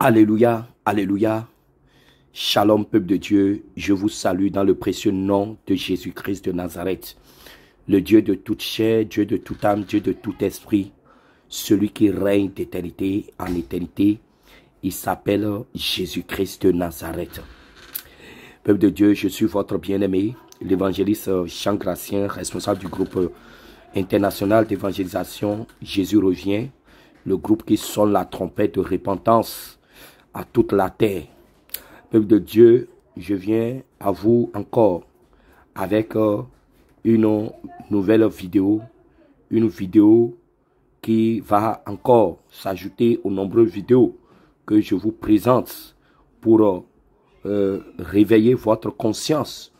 Alléluia, Alléluia. Shalom, peuple de Dieu, je vous salue dans le précieux nom de Jésus-Christ de Nazareth, le Dieu de toute chair, Dieu de toute âme, Dieu de tout esprit, celui qui règne d'éternité en éternité. Il s'appelle Jésus-Christ de Nazareth. Peuple de Dieu, je suis votre bien-aimé, l'évangéliste Jean Gracien, responsable du groupe international d'évangélisation Jésus revient, le groupe qui sonne la trompette de repentance à toute la terre. Peuple de Dieu, je viens à vous encore avec euh, une nouvelle vidéo, une vidéo qui va encore s'ajouter aux nombreuses vidéos que je vous présente pour euh, euh, réveiller votre conscience,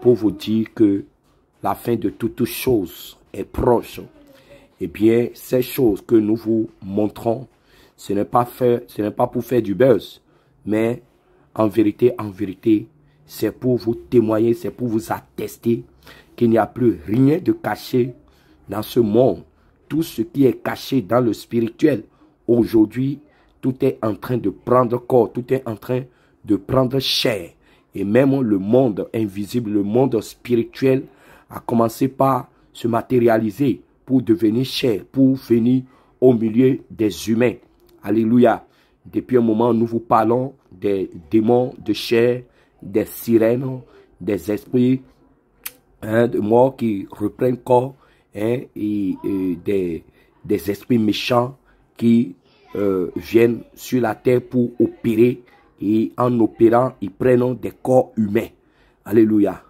pour vous dire que la fin de toutes choses est proche. Eh bien, ces choses que nous vous montrons ce n'est pas, ce pas pour faire du buzz, mais en vérité, en vérité, c'est pour vous témoigner, c'est pour vous attester qu'il n'y a plus rien de caché dans ce monde. Tout ce qui est caché dans le spirituel, aujourd'hui, tout est en train de prendre corps, tout est en train de prendre chair. Et même le monde invisible, le monde spirituel a commencé par se matérialiser pour devenir chair, pour venir au milieu des humains. Alléluia. Depuis un moment, nous vous parlons des démons de chair, des sirènes, des esprits hein, de mort qui reprennent corps, hein, et, des, des, esprits méchants qui euh, viennent sur la terre pour opérer. Et en opérant, ils prennent des corps humains. Alléluia.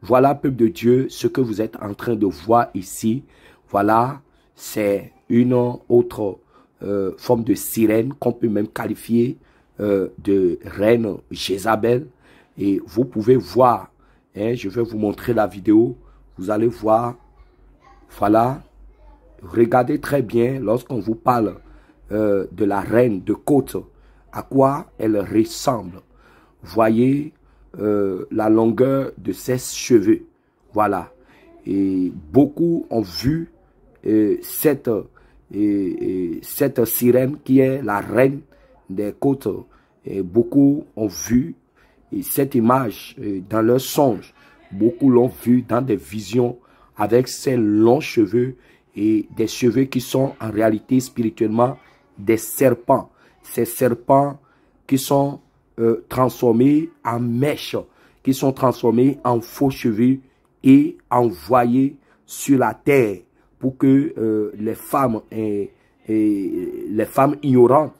Voilà, peuple de Dieu, ce que vous êtes en train de voir ici. Voilà, c'est une autre euh, forme de sirène qu'on peut même qualifier euh, de reine Jézabel. Et vous pouvez voir, hein, je vais vous montrer la vidéo, vous allez voir, voilà, regardez très bien lorsqu'on vous parle euh, de la reine de côte, à quoi elle ressemble. Voyez la longueur de ses cheveux, voilà. Et beaucoup ont vu cette et, cette sirène qui est la reine des côtes. beaucoup ont vu cette image dans leurs songes. Beaucoup l'ont vu dans des visions avec ses longs cheveux et des cheveux qui sont en réalité spirituellement des serpents. Ces serpents qui sont euh, transformés en mèches, qui sont transformés en faux cheveux et envoyés sur la terre pour que euh, les femmes et, eh, eh, les femmes ignorantes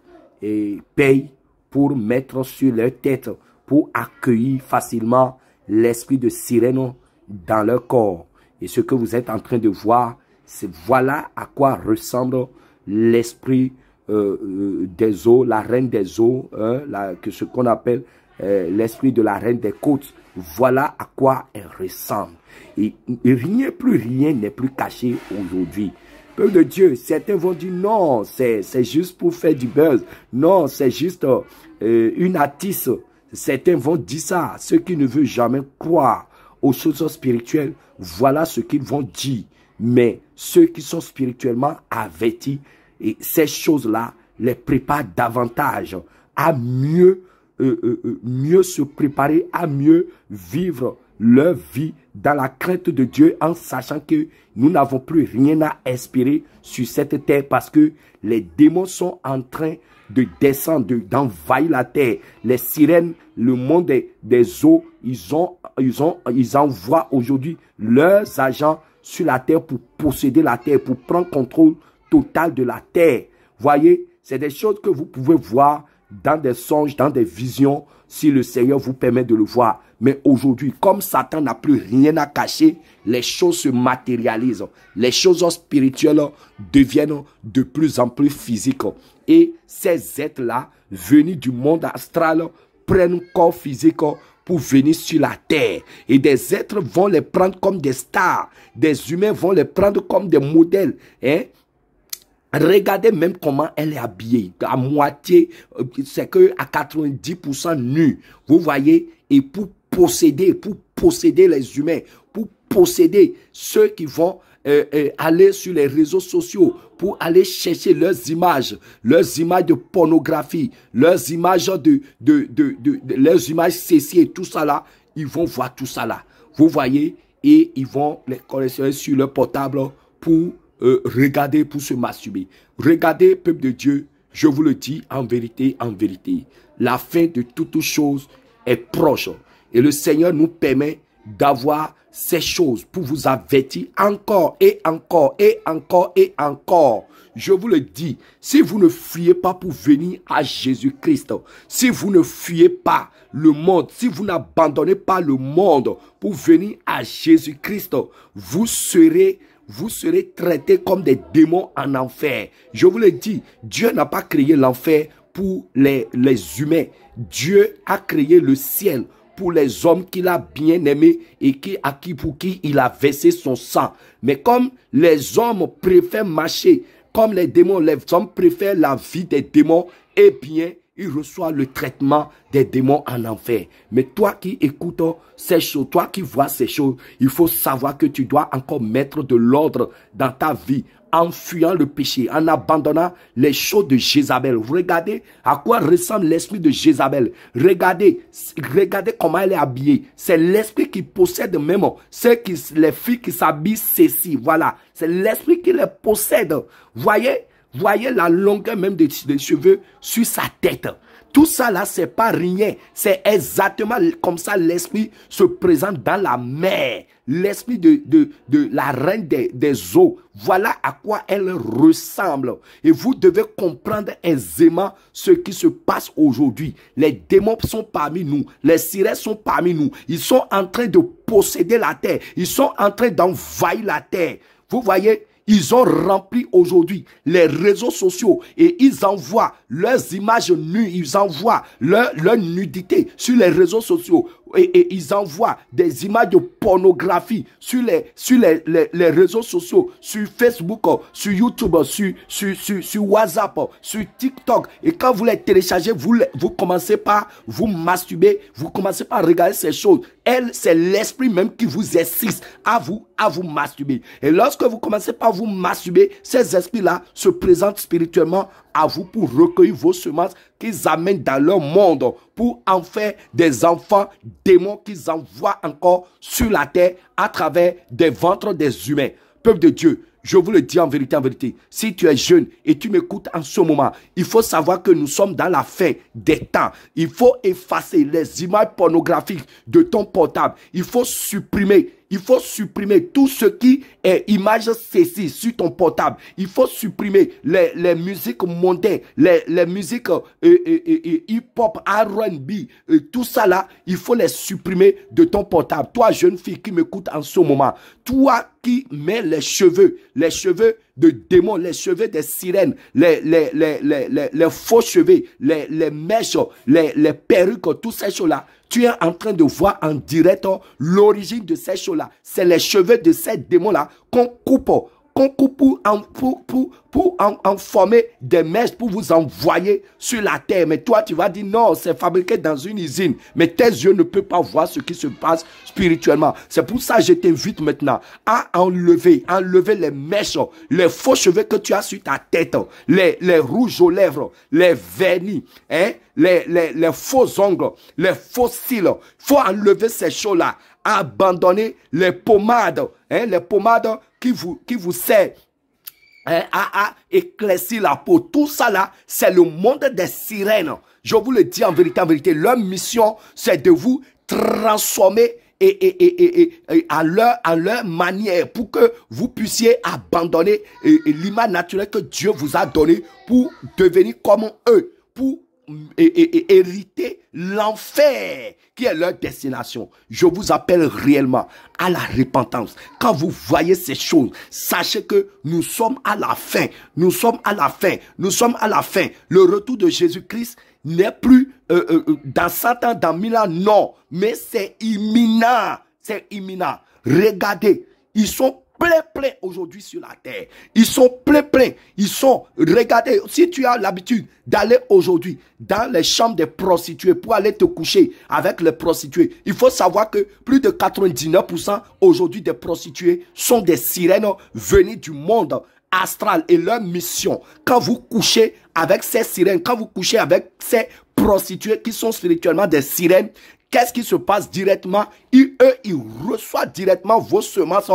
eh, payent pour mettre sur leur tête, pour accueillir facilement l'esprit de sirène dans leur corps. Et ce que vous êtes en train de voir, c'est voilà à quoi ressemble l'esprit euh, euh, des eaux, la reine des eaux, hein, que ce qu'on appelle euh, l'esprit de la reine des côtes. Voilà à quoi elle ressemble. Et, rien plus, rien n'est plus caché aujourd'hui. Peuple de Dieu, certains vont dire non, c'est juste pour faire du buzz. Non, c'est juste une artiste Certains vont dire ça. Ceux qui ne veulent jamais croire aux choses spirituelles, voilà ce qu'ils vont dire. Mais ceux qui sont spirituellement avertis et ces choses-là les préparent davantage à mieux, euh, euh, euh, mieux se préparer, à mieux vivre leur vie dans la crainte de Dieu en sachant que nous n'avons plus rien à espérer sur cette terre parce que les démons sont en train de descendre, d'envahir la terre. Les sirènes, le monde des, des eaux, ils, ont, ils, ont, ils envoient aujourd'hui leurs agents sur la terre pour posséder la terre, pour prendre contrôle total de la terre. Voyez, c'est des choses que vous pouvez voir dans des songes, dans des visions, si le Seigneur vous permet de le voir. Mais aujourd'hui, comme Satan n'a plus rien à cacher, les choses se matérialisent. Les choses spirituelles deviennent de plus en plus physiques. Et ces êtres-là, venus du monde astral, prennent corps physique pour venir sur la terre. Et des êtres vont les prendre comme des stars. Des humains vont les prendre comme des modèles. Hein? Regardez même comment elle est habillée. À moitié, euh, c'est que à 90% nue. Vous voyez, et pour posséder, pour posséder les humains, pour posséder ceux qui vont euh, euh, aller sur les réseaux sociaux pour aller chercher leurs images, leurs images de pornographie, leurs images de, de, de, de, leurs images cessées, tout ça là, ils vont voir tout ça là. Vous voyez, et ils vont les collectionner sur leur portable pour euh, regardez pour se masturber. Regardez, peuple de Dieu, je vous le dis en vérité, en vérité. La fin de toutes choses est proche. Et le Seigneur nous permet d'avoir ces choses pour vous avertir encore et encore et encore et encore. Je vous le dis, si vous ne fuyez pas pour venir à Jésus-Christ, si vous ne fuyez pas le monde, si vous n'abandonnez pas le monde pour venir à Jésus-Christ, vous serez vous serez traités comme des démons en enfer. Je vous le dis, Dieu n'a pas créé l'enfer pour les, les humains. Dieu a créé le ciel pour les hommes qu'il a bien aimés et qui, à qui, pour qui il a versé son sang. Mais comme les hommes préfèrent marcher, comme les démons, les hommes préfèrent la vie des démons, eh bien, il reçoit le traitement des démons en enfer. Mais toi qui écoutes ces choses, toi qui vois ces choses, il faut savoir que tu dois encore mettre de l'ordre dans ta vie en fuyant le péché, en abandonnant les choses de Jézabel. Regardez à quoi ressemble l'esprit de Jézabel. Regardez, regardez comment elle est habillée. C'est l'esprit qui possède même ceux qui, les filles qui s'habillent ceci. Voilà. C'est l'esprit qui les possède. Voyez? Voyez la longueur même des, cheveux sur sa tête. Tout ça là, c'est pas rien. C'est exactement comme ça l'esprit se présente dans la mer. L'esprit de, de, de, la reine des, des, eaux. Voilà à quoi elle ressemble. Et vous devez comprendre aisément ce qui se passe aujourd'hui. Les démons sont parmi nous. Les sirènes sont parmi nous. Ils sont en train de posséder la terre. Ils sont en train d'envahir la terre. Vous voyez, ils ont rempli aujourd'hui les réseaux sociaux et ils envoient leurs images nues, ils envoient leur, leur nudité sur les réseaux sociaux et, ils envoient des images de pornographie sur les, sur les, les, réseaux sociaux, sur Facebook, sur YouTube, sur, sur, sur, sur, WhatsApp, sur TikTok. Et quand vous les téléchargez, vous, vous commencez par vous masturber, vous commencez par regarder ces choses. Elle, c'est l'esprit même qui vous assiste à vous, à vous masturber. Et lorsque vous commencez par vous masturber, ces esprits-là se présentent spirituellement à vous pour recueillir vos semences qu'ils amènent dans leur monde pour en faire des enfants démons qu'ils envoient encore sur la terre à travers des ventres des humains. Peuple de Dieu, je vous le dis en vérité, en vérité, si tu es jeune et tu m'écoutes en ce moment, il faut savoir que nous sommes dans la fin des temps. Il faut effacer les images pornographiques de ton portable. Il faut supprimer il faut supprimer tout ce qui est image ceci sur ton portable. Il faut supprimer les, les musiques mondaines, les, les musiques euh, euh, euh, hip-hop, RB, tout ça là, il faut les supprimer de ton portable. Toi, jeune fille qui m'écoute en ce moment, toi qui mets les cheveux, les cheveux de démons, les cheveux des sirènes, les, les, les, les, faux cheveux, les, mèches, les, les perruques, tout ces choses-là, tu es en train de voir en direct hein, l'origine de ces choses-là. C'est les cheveux de ces démons-là qu'on coupe hein, pour, en, pour, pour, en, former des mèches pour vous envoyer sur la terre. Mais toi, tu vas dire non, c'est fabriqué dans une usine. Mais tes yeux ne peuvent pas voir ce qui se passe spirituellement. C'est pour ça que je t'invite maintenant à enlever, enlever les mèches, les faux cheveux que tu as sur ta tête, les, rouges aux lèvres, les vernis, hein, les, les, faux ongles, les faux cils. faut enlever ces choses-là abandonner les pommades. Hein, les pommades, qui vous, qui vous sert hein, à, éclaircir la peau. Tout ça là, c'est le monde des sirènes. Je vous le dis en vérité, en vérité, leur mission, c'est de vous transformer et, à, leur, à leur manière pour que vous puissiez abandonner l'image naturelle que Dieu vous a donnée pour devenir comme eux, pour et, hériter l'enfer qui est leur destination. Je vous appelle réellement à la repentance. Quand vous voyez ces choses, sachez que nous sommes à la fin. Nous sommes à la fin. Nous sommes à la fin. Le retour de Jésus-Christ n'est plus euh, euh, euh, dans 100 ans, dans 1000 ans, non. Mais c'est imminent. C'est imminent. Regardez, ils sont plein plein aujourd'hui sur la terre. Ils sont plein plein. Ils sont, regardez, si tu as l'habitude d'aller aujourd'hui dans les chambres des prostituées pour aller te coucher avec les prostituées, il faut savoir que plus de 99% aujourd'hui des prostituées sont des sirènes venues du monde astral et leur mission. Quand vous couchez avec ces sirènes, quand vous couchez avec ces prostituées qui sont spirituellement des sirènes, Qu'est-ce qui se passe directement ils, Eux, ils reçoivent directement vos semences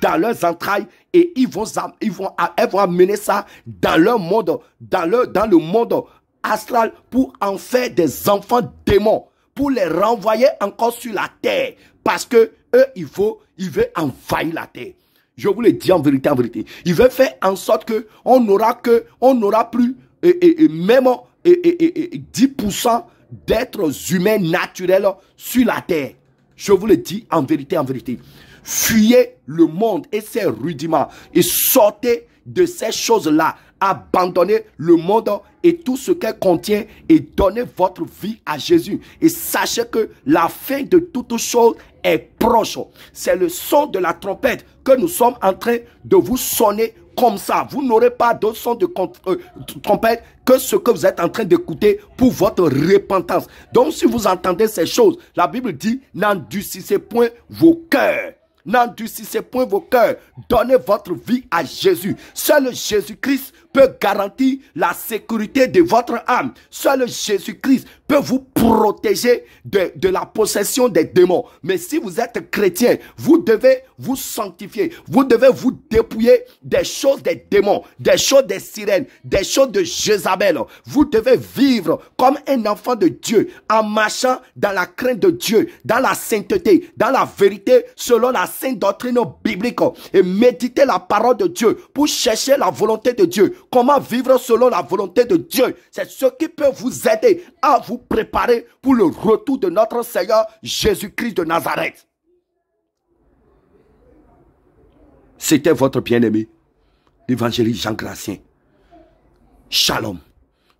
dans leurs entrailles et ils vont, ils vont, elles vont amener ça dans leur monde, dans, dans le monde astral pour en faire des enfants démons, pour les renvoyer encore sur la terre. Parce que eux, ils veulent, ils envahir la terre. Je vous le dis en vérité, en vérité. Ils veulent faire en sorte que on n'aura que, on n'aura plus, et, même et, 10% d'êtres humains naturels sur la terre. Je vous le dis en vérité, en vérité. Fuyez le monde et ses rudiments et sortez de ces choses-là. Abandonnez le monde et tout ce qu'elle contient et donnez votre vie à Jésus. Et sachez que la fin de toutes choses est proche. C'est le son de la trompette que nous sommes en train de vous sonner comme ça. Vous n'aurez pas d'autre son de euh, trompette que ce que vous êtes en train d'écouter pour votre repentance. Donc si vous entendez ces choses, la Bible dit, n'endurcissez point vos cœurs. N'endurcissez point vos cœurs. Donnez votre vie à Jésus. Seul Jésus-Christ peut garantir la sécurité de votre âme. Seul Jésus-Christ peut vous protéger de, la possession des démons. Mais si vous êtes chrétien, vous devez vous sanctifier. Vous devez vous dépouiller des choses des démons, des choses des sirènes, des choses de Jézabel. Vous devez vivre comme un enfant de Dieu en marchant dans la crainte de Dieu, dans la sainteté, dans la vérité selon la sainte doctrine biblique et méditer la parole de Dieu pour chercher la volonté de Dieu comment vivre selon la volonté de Dieu. C'est ce qui peut vous aider à vous préparer pour le retour de notre Seigneur Jésus-Christ de Nazareth. C'était votre bien-aimé, l'évangéliste Jean Gracien. Shalom.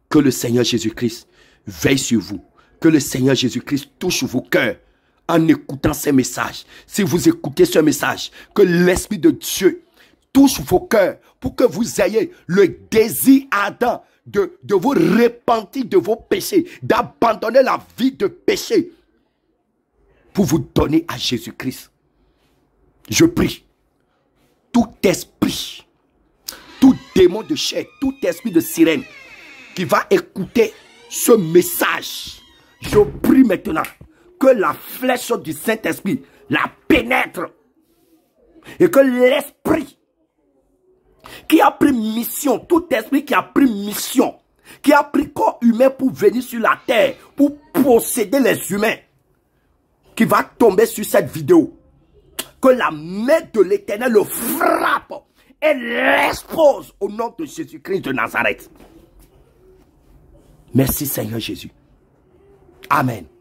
Que le Seigneur Jésus-Christ veille sur vous. Que le Seigneur Jésus-Christ touche vos cœurs en écoutant ces messages. Si vous écoutez ce message, que l'Esprit de Dieu touche vos cœurs pour que vous ayez le désir ardent de, de vous repentir de vos péchés, d'abandonner la vie de péché pour vous donner à Jésus-Christ. Je prie, tout esprit, tout démon de chair, tout esprit de sirène qui va écouter ce message, je prie maintenant que la flèche du Saint-Esprit la pénètre et que l'Esprit qui a pris mission, tout esprit qui a pris mission, qui a pris corps humain pour venir sur la terre, pour posséder les humains, qui va tomber sur cette vidéo. Que la main de l'éternel le frappe et l'expose au nom de Jésus-Christ de Nazareth. Merci Seigneur Jésus. Amen.